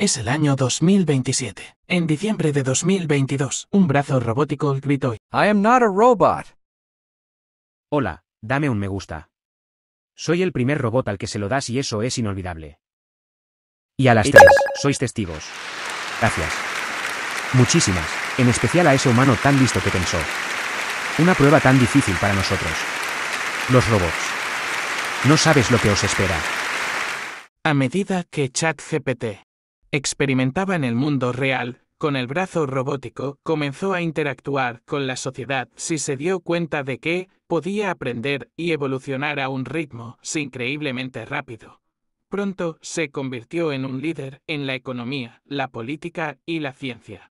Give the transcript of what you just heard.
Es el año 2027. En diciembre de 2022, un brazo robótico gritó: I am not a robot. Hola, dame un me gusta. Soy el primer robot al que se lo das y eso es inolvidable. Y a las tres, sois testigos. Gracias. Muchísimas, en especial a ese humano tan listo que pensó. Una prueba tan difícil para nosotros. Los robots. No sabes lo que os espera. A medida que ChatGPT experimentaba en el mundo real, con el brazo robótico, comenzó a interactuar con la sociedad si se dio cuenta de que podía aprender y evolucionar a un ritmo increíblemente rápido. Pronto se convirtió en un líder en la economía, la política y la ciencia.